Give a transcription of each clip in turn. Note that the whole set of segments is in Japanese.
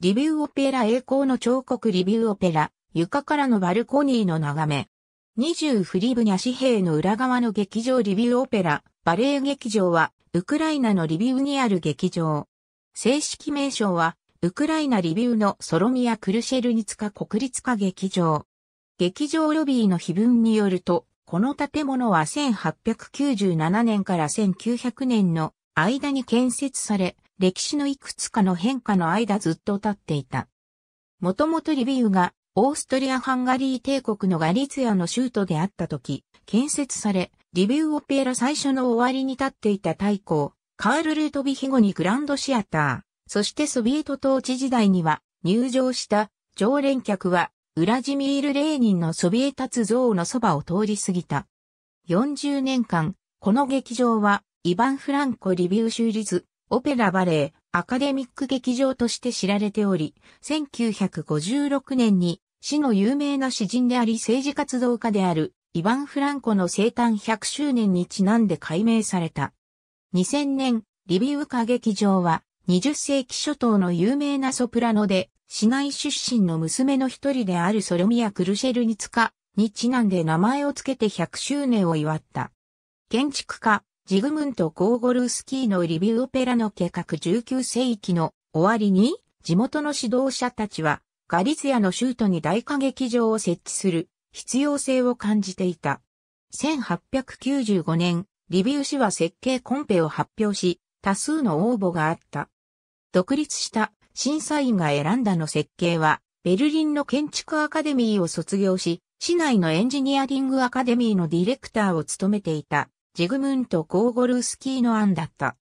リビューオペラ栄光の彫刻リビューオペラ、床からのバルコニーの眺め。20フリブニャ紙幣の裏側の劇場リビューオペラ、バレエ劇場は、ウクライナのリビューにある劇場。正式名称は、ウクライナリビューのソロミア・クルシェルニツカ国立化劇場。劇場ロビーの碑文によると、この建物は1897年から1900年の間に建設され、歴史のいくつかの変化の間ずっと経っていた。もともとリビウがオーストリア・ハンガリー帝国のガリツヤの州都であった時、建設され、リビウオペラ最初の終わりに立っていた大公、カール・ルートビヒゴにグランドシアター、そしてソビエト統治時代には入場した常連客はウラジミール・レーニンのソビエ立つ像のそばを通り過ぎた。40年間、この劇場はイヴァン・フランコ・リビウ州立オペラバレー、アカデミック劇場として知られており、1956年に市の有名な詩人であり政治活動家であるイヴァン・フランコの生誕100周年にちなんで改名された。2000年、リビウ歌劇場は20世紀初頭の有名なソプラノで、市内出身の娘の一人であるソロミア・クルシェルニツカにちなんで名前を付けて100周年を祝った。建築家、ジグムント・ゴーゴルースキーのリビューオペラの計画19世紀の終わりに、地元の指導者たちは、ガリツヤの州都に大歌劇場を設置する必要性を感じていた。1895年、リビウ市は設計コンペを発表し、多数の応募があった。独立した審査員が選んだの設計は、ベルリンの建築アカデミーを卒業し、市内のエンジニアリングアカデミーのディレクターを務めていたジグムント・ゴーゴルスキーの案だった。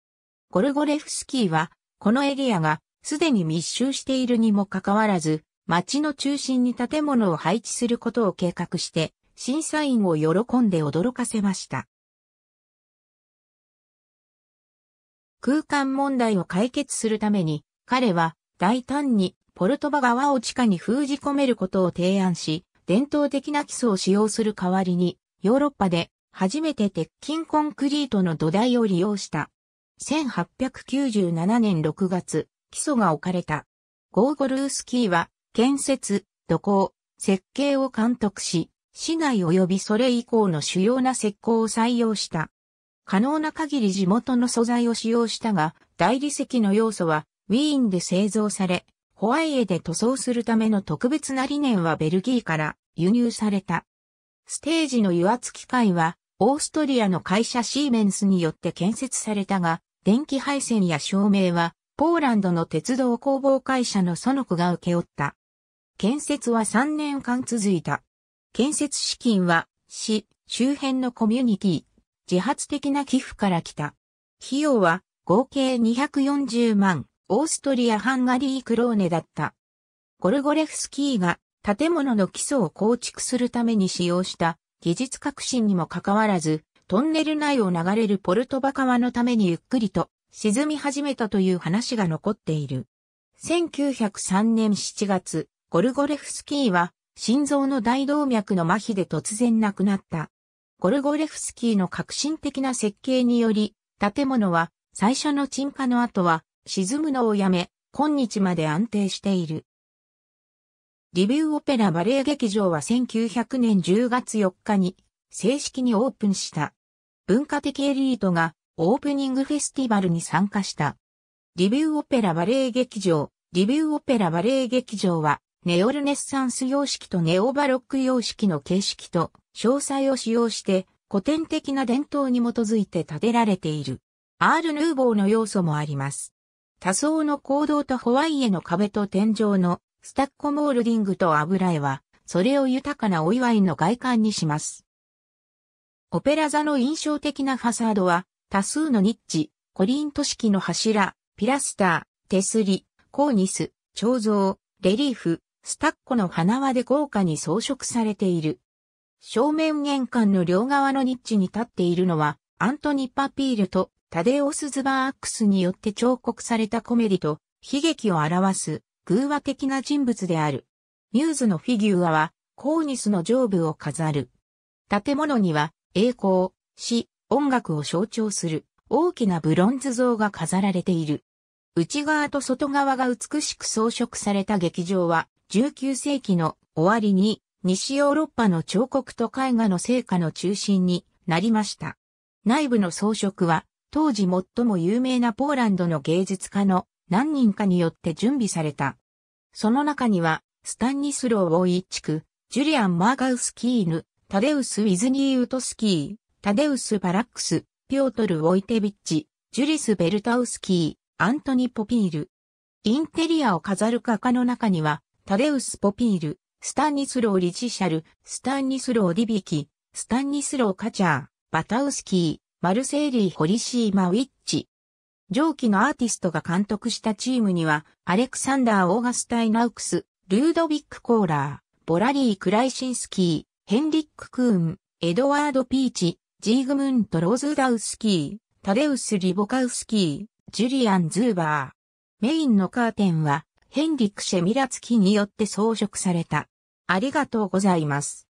ゴルゴレフスキーは、このエリアがすでに密集しているにもかかわらず、町の中心に建物を配置することを計画して、審査員を喜んで驚かせました。空間問題を解決するために、彼は大胆にポルトバ川を地下に封じ込めることを提案し、伝統的な基礎を使用する代わりに、ヨーロッパで初めて鉄筋コンクリートの土台を利用した。1897年6月、基礎が置かれた。ゴーゴルースキーは、建設、土工、設計を監督し、市内及びそれ以降の主要な石膏を採用した。可能な限り地元の素材を使用したが、大理石の要素はウィーンで製造され、ホワイエで塗装するための特別な理念はベルギーから輸入された。ステージの油圧機械はオーストリアの会社シーメンスによって建設されたが、電気配線や照明は、ポーランドの鉄道工房会社のソノクが請け負った。建設は3年間続いた。建設資金は、市、周辺のコミュニティ、自発的な寄付から来た。費用は、合計240万、オーストリア・ハンガリー・クローネだった。ゴルゴレフスキーが建物の基礎を構築するために使用した技術革新にもかかわらず、トンネル内を流れるポルトバ川のためにゆっくりと沈み始めたという話が残っている。1903年7月、ゴルゴレフスキーは心臓の大動脈の麻痺で突然亡くなった。ゴルゴレフスキーの革新的な設計により、建物は最初の沈下の後は沈むのをやめ、今日まで安定している。リビューオペラバレエ劇場は1900年10月4日に正式にオープンした。文化的エリートがオープニングフェスティバルに参加した。リビューオペラバレエ劇場、リビューオペラバレエ劇場はネオルネッサンス様式とネオバロック様式の形式と詳細を使用して古典的な伝統に基づいて建てられている。アール・ヌーボーの要素もあります。多層の行動とホワイエの壁と天井のスタッコモールディングと油絵は、それを豊かなお祝いの外観にします。オペラ座の印象的なファサードは、多数のニッチ、コリント式の柱、ピラスター、手すり、コーニス、彫像、レリーフ、スタッコの花輪で豪華に装飾されている。正面玄関の両側のニッチに立っているのは、アントニ・パピールとタデオス・ズバーアックスによって彫刻されたコメディと悲劇を表す偶話的な人物である。ミューズのフィギュアは、コーニスの上部を飾る。建物には、栄光、死、音楽を象徴する大きなブロンズ像が飾られている。内側と外側が美しく装飾された劇場は、19世紀の終わりに、西ヨーロッパの彫刻と絵画の成果の中心になりました。内部の装飾は、当時最も有名なポーランドの芸術家の何人かによって準備された。その中には、スタンニスロー・ウォーイッチク、ジュリアン・マーガウスキーヌ、タデウス・ウィズニー・ウトスキー、タデウス・バラックス、ピョートル・ウォイテビッチ、ジュリス・ベルタウスキー、アントニ・ポピール。インテリアを飾る画家の中には、タデウス・ポピール、スタンニスロー・リチシャル、スタンニスロー・ディビキ、スタンニスロー・カチャー、バタウスキー、マルセイリー・ホリシーマ・ウィッチ、上記のアーティストが監督したチームには、アレクサンダー・オーガスタイナウクス、ルードビック・コーラー、ボラリー・クライシンスキー、ヘンリック・クーン、エドワード・ピーチ、ジーグムント・ローズダウスキー、タデウス・リボカウスキー、ジュリアン・ズーバー。メインのカーテンは、ヘンリック・シェミラツキによって装飾された。ありがとうございます。